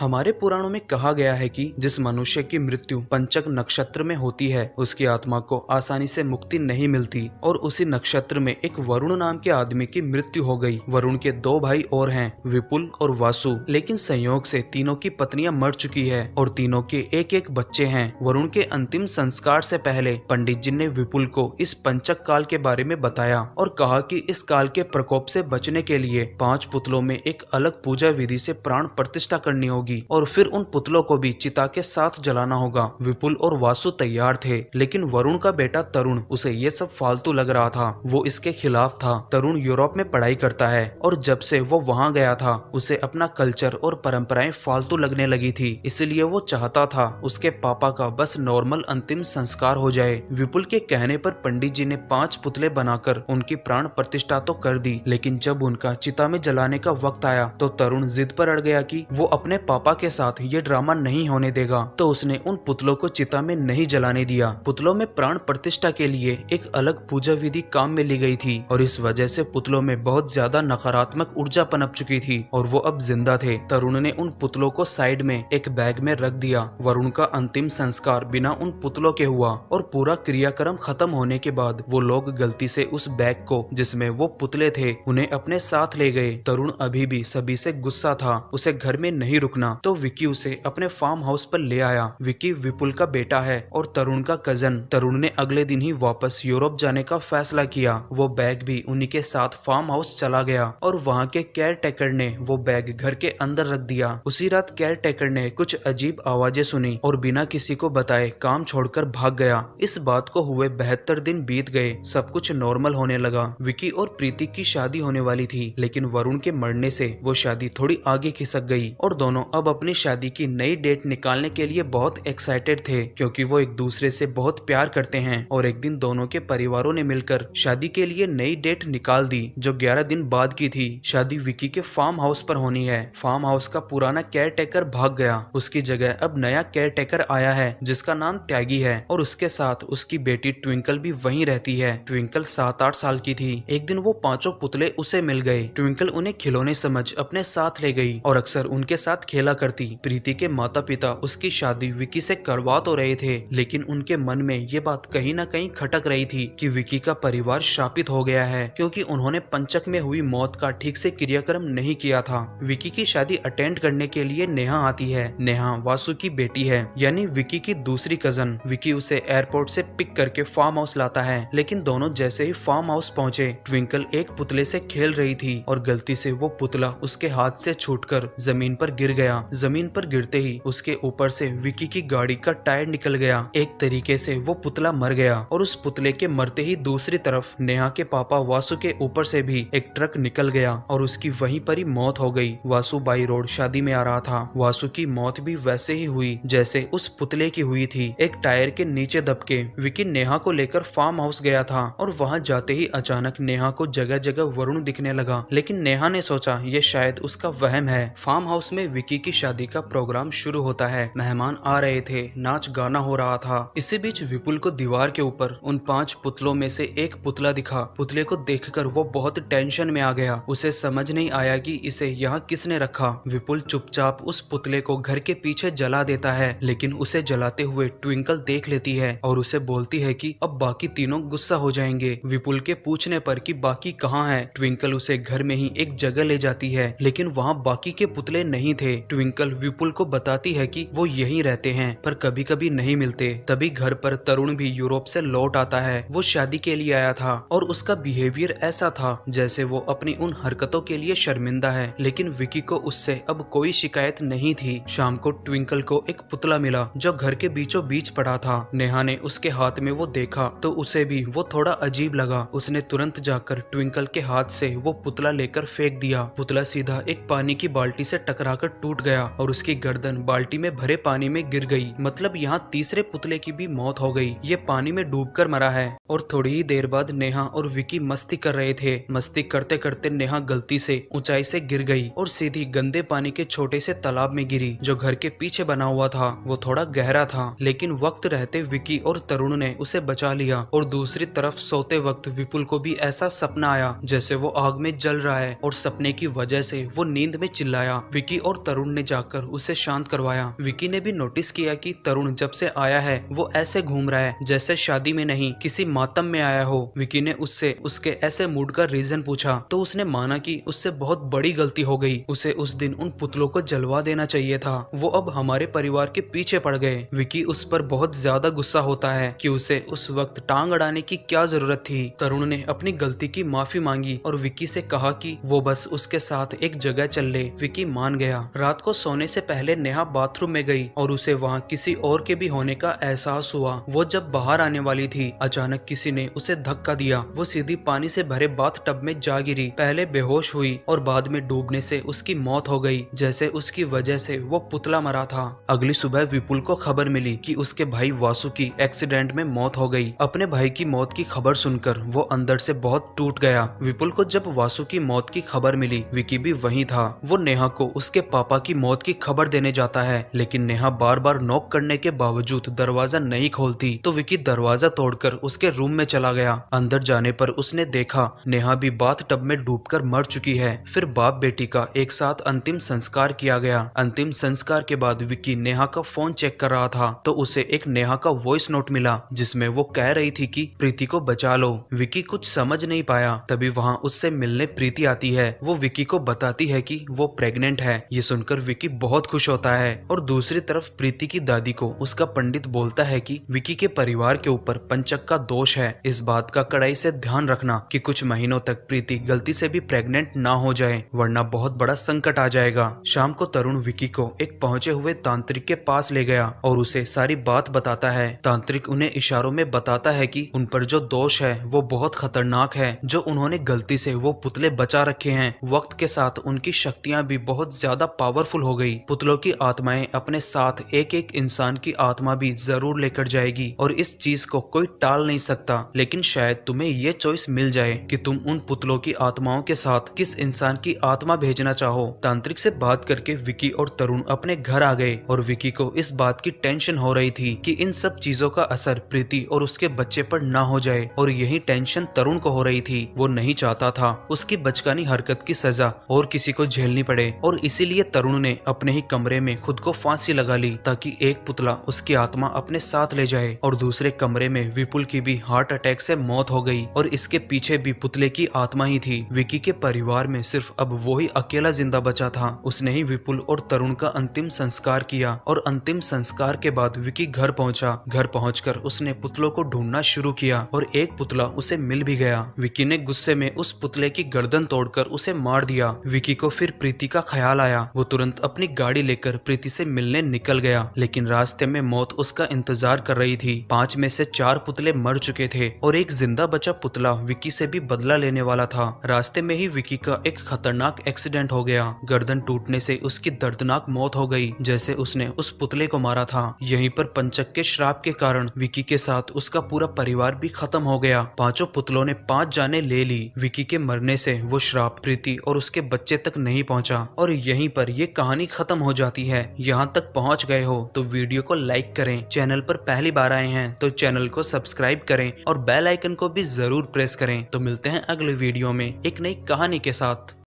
हमारे पुराणों में कहा गया है कि जिस मनुष्य की मृत्यु पंचक नक्षत्र में होती है उसकी आत्मा को आसानी से मुक्ति नहीं मिलती और उसी नक्षत्र में एक वरुण नाम के आदमी की मृत्यु हो गई वरुण के दो भाई और हैं विपुल और वासु लेकिन संयोग से तीनों की पत्नियां मर चुकी है और तीनों के एक एक बच्चे हैं वरुण के अंतिम संस्कार से पहले पंडित जी ने विपुल को इस पंचक काल के बारे में बताया और कहा कि इस काल के प्रकोप से बचने के लिए पांच पुतलों में एक अलग पूजा विधि से प्राण प्रतिष्ठा करनी होगी होगी और फिर उन पुतलों को भी चिता के साथ जलाना होगा विपुल और वासु तैयार थे लेकिन वरुण का बेटा तरुण उसे ये सब फालतू लग रहा था वो इसके खिलाफ था तरुण यूरोप में पढ़ाई करता है और जब से वो वहाँ गया था उसे अपना कल्चर और परंपराएं फालतू लगने लगी थी इसलिए वो चाहता था उसके पापा का बस नॉर्मल अंतिम संस्कार हो जाए विपुल के कहने पर पंडित जी ने पांच पुतले बनाकर उनकी प्राण प्रतिष्ठा तो कर दी लेकिन जब उनका चिता में जलाने का वक्त आया तो तरुण जिद पर अड़ गया कि वो अपने पापा पापा के साथ ये ड्रामा नहीं होने देगा तो उसने उन पुतलों को चिता में नहीं जलाने दिया पुतलों में प्राण प्रतिष्ठा के लिए एक अलग पूजा विधि काम में ली गई थी और इस वजह से पुतलों में बहुत ज्यादा नकारात्मक ऊर्जा पनप चुकी थी और वो अब जिंदा थे तरुण ने उन पुतलों को साइड में एक बैग में रख दिया वरुण का अंतिम संस्कार बिना उन पुतलों के हुआ और पूरा क्रियाक्रम खत्म होने के बाद वो लोग गलती से उस बैग को जिसमें वो पुतले थे उन्हें अपने साथ ले गए तरुण अभी भी सभी से गुस्सा था उसे घर में नहीं रुकना रुकना तो विकी उसे अपने फार्म हाउस पर ले आया विकी विपुल का बेटा है और तरुण का कजन तरुण ने अगले दिन ही वापस यूरोप जाने का फैसला किया वो बैग भी उन्हीं के साथ फार्म हाउस चला गया और वहाँ के केयर टेकर ने वो बैग घर के अंदर रख दिया उसी रात केयर टेकर ने कुछ अजीब आवाजें सुनी और बिना किसी को बताए काम छोड़कर भाग गया इस बात को हुए बेहतर दिन बीत गए सब कुछ नॉर्मल होने लगा विकी और प्रीति की शादी होने वाली थी लेकिन वरुण के मरने से वो शादी थोड़ी आगे खिसक गई और दोनों अब अपनी शादी की नई डेट निकालने के लिए बहुत एक्साइटेड थे क्योंकि वो एक दूसरे से बहुत प्यार करते हैं और एक दिन दोनों के परिवारों ने मिलकर शादी के लिए नई डेट निकाल दी जो ग्यारह दिन बाद की थी शादी विकी के फार्म हाउस पर होनी है फार्म हाउस का पुराना केयर टेकर भाग गया उसकी जगह अब नया केयर टेकर आया है जिसका नाम त्यागी है और उसके साथ उसकी बेटी ट्विंकल भी वही रहती है ट्विंकल सात आठ साल की थी एक दिन वो पांचों पुतले उसे मिल गए ट्विंकल उन्हें खिलौने समझ अपने साथ ले गई और अक्सर उनके साथ खेल खेला करती प्रीति के माता पिता उसकी शादी विकी से करवा तो रहे थे लेकिन उनके मन में ये बात कहीं ना कहीं खटक रही थी कि विकी का परिवार शापित हो गया है क्योंकि उन्होंने पंचक में हुई मौत का ठीक से क्रियाक्रम नहीं किया था विकी की शादी अटेंड करने के लिए नेहा आती है नेहा वासु की बेटी है यानी विकी की दूसरी कजन विकी उसे एयरपोर्ट से पिक करके फार्म हाउस लाता है लेकिन दोनों जैसे ही फार्म हाउस पहुंचे ट्विंकल एक पुतले से खेल रही थी और गलती से वो पुतला उसके हाथ से छूटकर जमीन पर गिर गया गया जमीन पर गिरते ही उसके ऊपर से विकी की गाड़ी का टायर निकल गया एक तरीके से वो पुतला मर गया और उस पुतले के मरते ही दूसरी तरफ नेहा के पापा वासु के ऊपर से भी एक ट्रक निकल गया और उसकी वहीं पर ही मौत हो गई वासु बाई रोड शादी में आ रहा था वासु की मौत भी वैसे ही हुई जैसे उस पुतले की हुई थी एक टायर के नीचे दबके विकी नेहा को लेकर फार्म हाउस गया था और वहां जाते ही अचानक नेहा को जगह जगह वरुण दिखने लगा लेकिन नेहा ने सोचा ये शायद उसका वहम है फार्म हाउस में विकी की शादी का प्रोग्राम शुरू होता है मेहमान आ रहे थे नाच गाना हो रहा था इसी बीच विपुल को दीवार के ऊपर उन पांच पुतलों में से एक पुतला दिखा पुतले को देखकर वो बहुत टेंशन में आ गया उसे समझ नहीं आया कि इसे यहाँ किसने रखा विपुल चुपचाप उस पुतले को घर के पीछे जला देता है लेकिन उसे जलाते हुए ट्विंकल देख लेती है और उसे बोलती है कि अब बाकी तीनों गुस्सा हो जाएंगे विपुल के पूछने पर कि बाकी कहाँ है ट्विंकल उसे घर में ही एक जगह ले जाती है लेकिन वहाँ बाकी के पुतले नहीं थे ट्विंकल विपुल को बताती है कि वो यहीं रहते हैं पर कभी कभी नहीं मिलते तभी घर पर तरुण भी यूरोप से लौट आता है वो शादी के लिए आया था और उसका बिहेवियर ऐसा था जैसे वो अपनी उन हरकतों के लिए शर्मिंदा है लेकिन विकी को उससे अब कोई शिकायत नहीं थी शाम को ट्विंकल को एक पुतला मिला जो घर के बीचों बीच पड़ा था नेहा ने उसके हाथ में वो देखा तो उसे भी वो थोड़ा अजीब लगा उसने तुरंत जाकर ट्विंकल के हाथ से वो पुतला लेकर फेंक दिया पुतला सीधा एक पानी की बाल्टी से टकराकर टूट टूट गया और उसकी गर्दन बाल्टी में भरे पानी में गिर गई मतलब यहाँ तीसरे पुतले की भी मौत हो गई ये पानी में कर मरा है और थोड़ी ही देर बाद नेहा और विकी मस्ती कर रहे थे मस्ती करते करते नेहा गलती से ऊंचाई से गिर गई और सीधी गंदे पानी के छोटे से तालाब में गिरी जो घर के पीछे बना हुआ था वो थोड़ा गहरा था लेकिन वक्त रहते विकी और तरुण ने उसे बचा लिया और दूसरी तरफ सोते वक्त विपुल को भी ऐसा सपना आया जैसे वो आग में जल रहा है और सपने की वजह से वो नींद में चिल्लाया विकी और तरुण तरुण ने जाकर उसे शांत करवाया विकी ने भी नोटिस किया कि तरुण जब से आया है वो ऐसे घूम रहा है जैसे शादी में नहीं किसी मातम में आया हो विकी ने उससे उसके ऐसे मूड का रीजन पूछा तो उसने माना कि उससे बहुत बड़ी गलती हो गई उसे उस दिन उन पुतलों को जलवा देना चाहिए था वो अब हमारे परिवार के पीछे पड़ गए विकी उस पर बहुत ज्यादा गुस्सा होता है की उसे उस वक्त टांग अड़ाने की क्या जरूरत थी तरुण ने अपनी गलती की माफी मांगी और विकी से कहा की वो बस उसके साथ एक जगह चल ले विकी मान गया रात को सोने से पहले नेहा बाथरूम में गई और उसे वहाँ किसी और के भी होने का एहसास हुआ वो जब बाहर आने वाली थी अचानक किसी ने उसे धक्का दिया वो सीधी पानी से भरे बाथ टब में जा गिरी पहले बेहोश हुई और बाद में डूबने से उसकी मौत हो गई जैसे उसकी वजह से वो पुतला मरा था अगली सुबह विपुल को खबर मिली कि उसके भाई वासु की एक्सीडेंट में मौत हो गई अपने भाई की मौत की खबर सुनकर वो अंदर से बहुत टूट गया विपुल को जब वासु की मौत की खबर मिली विकी भी वही था वो नेहा को उसके पापा की मौत की खबर देने जाता है लेकिन नेहा बार बार नॉक करने के बावजूद दरवाजा नहीं खोलती तो विकी दरवाजा तोड़कर उसके रूम में चला गया अंदर जाने पर उसने देखा नेहा भी बाथ टब में कर मर चुकी है फिर बाप बेटी का एक साथ अंतिम संस्कार किया गया अंतिम संस्कार के बाद विक्की नेहा का फोन चेक कर रहा था तो उसे एक नेहा का वॉइस नोट मिला जिसमे वो कह रही थी की प्रीति को बचा लो विक्की कुछ समझ नहीं पाया तभी वहाँ उससे मिलने प्रीति आती है वो विकी को बताती है कि वो प्रेग्नेंट है ये सुनकर सुनकर विकी बहुत खुश होता है और दूसरी तरफ प्रीति की दादी को उसका पंडित बोलता है कि विकी के परिवार के ऊपर पंचक का दोष है इस बात का कड़ाई से ध्यान रखना कि कुछ महीनों तक प्रीति गलती से भी प्रेग्नेंट ना हो जाए वरना बहुत बड़ा संकट आ जाएगा शाम को तरुण विकी को एक पहुँचे हुए तांत्रिक के पास ले गया और उसे सारी बात बताता है तांत्रिक उन्हें इशारों में बताता है की उन पर जो दोष है वो बहुत खतरनाक है जो उन्होंने गलती से वो पुतले बचा रखे हैं वक्त के साथ उनकी शक्तियाँ भी बहुत ज्यादा पावर पावरफुल हो गई पुतलों की आत्माएं अपने साथ एक एक इंसान की आत्मा भी जरूर लेकर जाएगी और इस चीज को कोई टाल नहीं सकता लेकिन शायद तुम्हें ये चॉइस मिल जाए कि तुम उन पुतलों की आत्माओं के साथ किस इंसान की आत्मा भेजना चाहो तांत्रिक से बात करके विकी और तरुण अपने घर आ गए और विकी को इस बात की टेंशन हो रही थी कि इन सब चीजों का असर प्रीति और उसके बच्चे पर ना हो जाए और यही टेंशन तरुण को हो रही थी वो नहीं चाहता था उसकी बचकानी हरकत की सजा और किसी को झेलनी पड़े और इसीलिए तरुण तरुण ने अपने ही कमरे में खुद को फांसी लगा ली ताकि एक पुतला उसकी आत्मा अपने साथ ले जाए और दूसरे कमरे में विपुल की भी हार्ट अटैक से मौत हो गई और इसके पीछे भी पुतले की आत्मा ही थी विकी के परिवार में सिर्फ अब वो ही अकेला जिंदा बचा था उसने ही विपुल और तरुण का अंतिम संस्कार किया और अंतिम संस्कार के बाद विकी घर पहुंचा घर पहुँच उसने पुतलों को ढूंढना शुरू किया और एक पुतला उसे मिल भी गया विकी ने गुस्से में उस पुतले की गर्दन तोड़कर उसे मार दिया विकी को फिर प्रीति का ख्याल आया वो तुरंत तुरंत अपनी गाड़ी लेकर प्रीति से मिलने निकल गया लेकिन रास्ते में मौत उसका इंतजार कर रही थी पांच में से चार पुतले मर चुके थे और एक जिंदा बचा पुतला विकी से भी बदला लेने वाला था रास्ते में ही विकी का एक खतरनाक एक्सीडेंट हो गया गर्दन टूटने से उसकी दर्दनाक मौत हो गई जैसे उसने उस पुतले को मारा था यहीं पर पंचक के श्राप के कारण विकी के साथ उसका पूरा परिवार भी खत्म हो गया पांचों पुतलों ने पांच जाने ले ली विकी के मरने से वो श्राप प्रीति और उसके बच्चे तक नहीं पहुंचा और यहीं पर ये कहानी खत्म हो जाती है यहाँ तक पहुँच गए हो तो वीडियो को लाइक करें चैनल पर पहली बार आए हैं तो चैनल को सब्सक्राइब करें और बेल आइकन को भी जरूर प्रेस करें तो मिलते हैं अगले वीडियो में एक नई कहानी के साथ